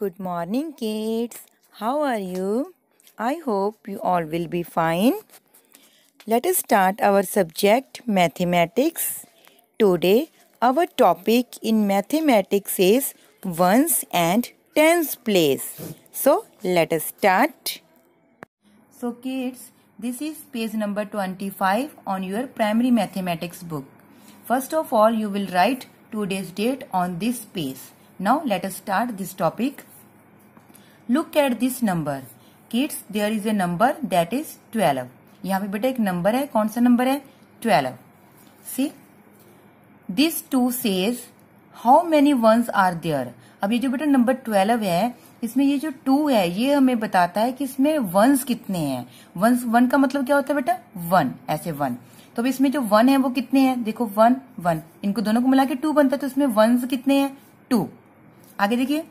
Good morning kids. How are you? I hope you all will be fine. Let us start our subject mathematics. Today our topic in mathematics is ones and tens place. So let us start. So kids this is page number 25 on your primary mathematics book. First of all you will write today's date on this page. Now let us start this topic. Look at this number. Kids, there is a number that is 12. यहाँ पे बेटा एक number है कौन सा number है 12. See, this two says how many ones are there. अब ये जो बेटा number 12 है इसमें ये जो टू है ये हमें बताता है कि इसमें वंस कितने हैं वंस वन का मतलब क्या होता है बेटा वन ऐसे वन तो अब इसमें जो वन है वो कितने हैं देखो वन वन इनको दोनों को मिला के टू बनता है तो इसमें वंस कितने हैं टू आगे देखिए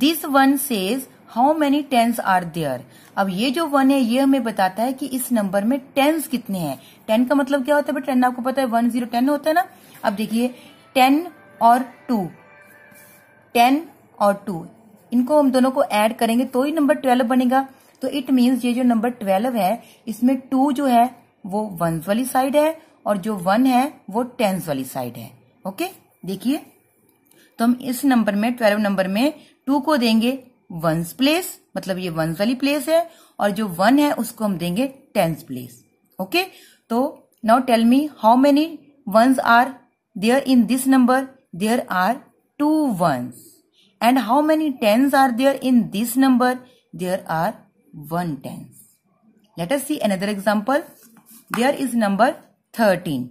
this one says how many tens are there अब ये जो वन है ये हमें बताता है कि इस नंबर में टेंस कितने हैं टेन का मतलब क्या होता है टेन आपको पता है वन जीरो टेन होता है ना अब देखिए टेन और टू टेन और टू इनको हम दोनों को ऐड करेंगे तो ही नंबर ट्वेल्व बनेगा तो इट मीन्स ये जो नंबर ट्वेल्व है इसमें टू जो है वो वंस वाली साइड है और जो वन है वो टेंस वाली साइड है ओके देखिए तो हम इस नंबर में ट्वेल्व नंबर में टू को देंगे वंस प्लेस मतलब ये वंस वाली प्लेस है और जो वन है उसको हम देंगे टेंस प्लेस ओके तो now tell me how many ones are there in this number there are two ones and how many tens are there in this number there are one tens let us see another example there is number thirteen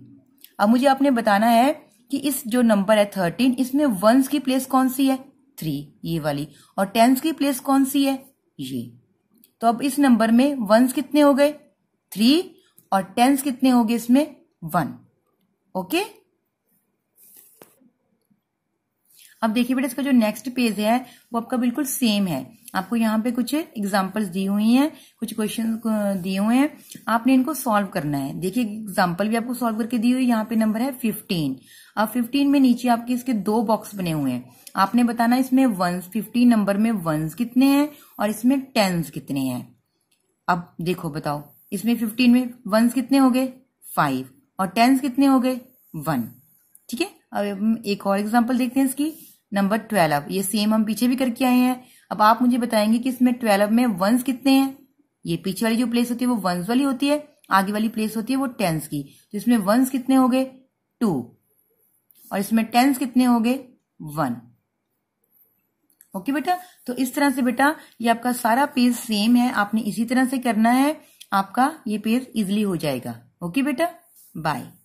अब मुझे आपने बताना है कि इस जो number है thirteen इसमें वंस की प्लेस कौन सी है थ्री ये वाली और टेंस की प्लेस कौन सी है ये तो अब इस नंबर में वंस कितने हो गए थ्री और टेंस कितने हो गए इसमें वन ओके अब देखिए बेटा इसका जो नेक्स्ट पेज है वो आपका बिल्कुल सेम है आपको यहाँ पे कुछ एग्जाम्पल्स दी हुई हैं कुछ क्वेश्चन दिए हुए हैं आपने इनको सॉल्व करना है देखिए एग्जाम्पल भी आपको सॉल्व करके दी हुई यहाँ पे नंबर है फिफ्टीन अब फिफ्टीन में नीचे आपके इसके दो बॉक्स बने हुए हैं आपने बताना इसमें वंस फिफ्टीन नंबर में वंस कितने हैं और इसमें टेंस कितने हैं अब देखो बताओ इसमें फिफ्टीन में वंस कितने हो गए फाइव और टेंस कितने हो गए वन ठीक है अब एक और एग्जाम्पल देखते हैं इसकी नंबर ट्वेल्व ये सेम हम पीछे भी करके आए हैं अब आप मुझे बताएंगे कि इसमें ट्वेल्व में वंस कितने हैं ये पीछे वाली जो प्लेस होती है वो वंस वाली होती है आगे वाली प्लेस होती है वो टेंस की तो इसमें वंस कितने हो गए टू और इसमें टेंस कितने हो गए वन ओके बेटा तो इस तरह से बेटा ये आपका सारा पेज सेम है आपने इसी तरह से करना है आपका ये पेज इजिली हो जाएगा ओके बेटा बाय